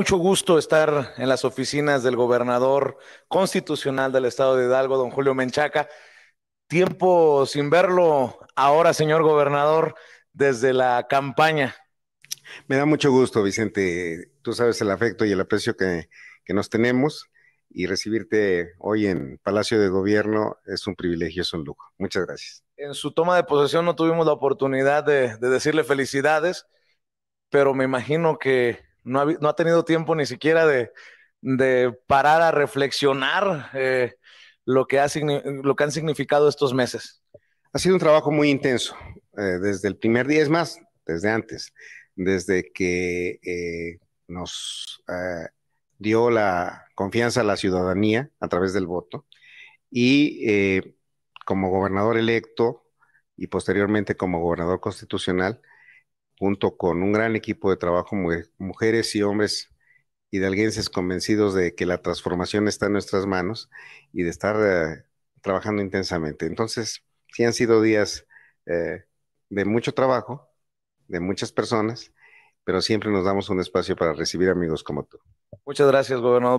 Mucho gusto estar en las oficinas del gobernador constitucional del estado de Hidalgo, don Julio Menchaca. Tiempo sin verlo ahora, señor gobernador, desde la campaña. Me da mucho gusto, Vicente. Tú sabes el afecto y el aprecio que, nos tenemos y recibirte hoy en Palacio de Gobierno es un privilegio, es un lujo. Muchas gracias. En su toma de posesión no tuvimos la oportunidad de decirle felicidades, pero me imagino que no ha, tenido tiempo ni siquiera de, parar a reflexionar eh, lo, que lo que han significado estos meses. Ha sido un trabajo muy intenso, eh, desde el primer día, es más, desde antes, desde que eh, nos dio la confianza a la ciudadanía a través del voto y como gobernador electo y posteriormente como gobernador constitucional, junto con un gran equipo de trabajo, mujeres y hombres hidalguenses convencidos de que la transformación está en nuestras manos y de estar eh, trabajando intensamente. Entonces, sí han sido días eh, de mucho trabajo, de muchas personas, pero siempre nos damos un espacio para recibir amigos como tú. Muchas gracias, gobernador.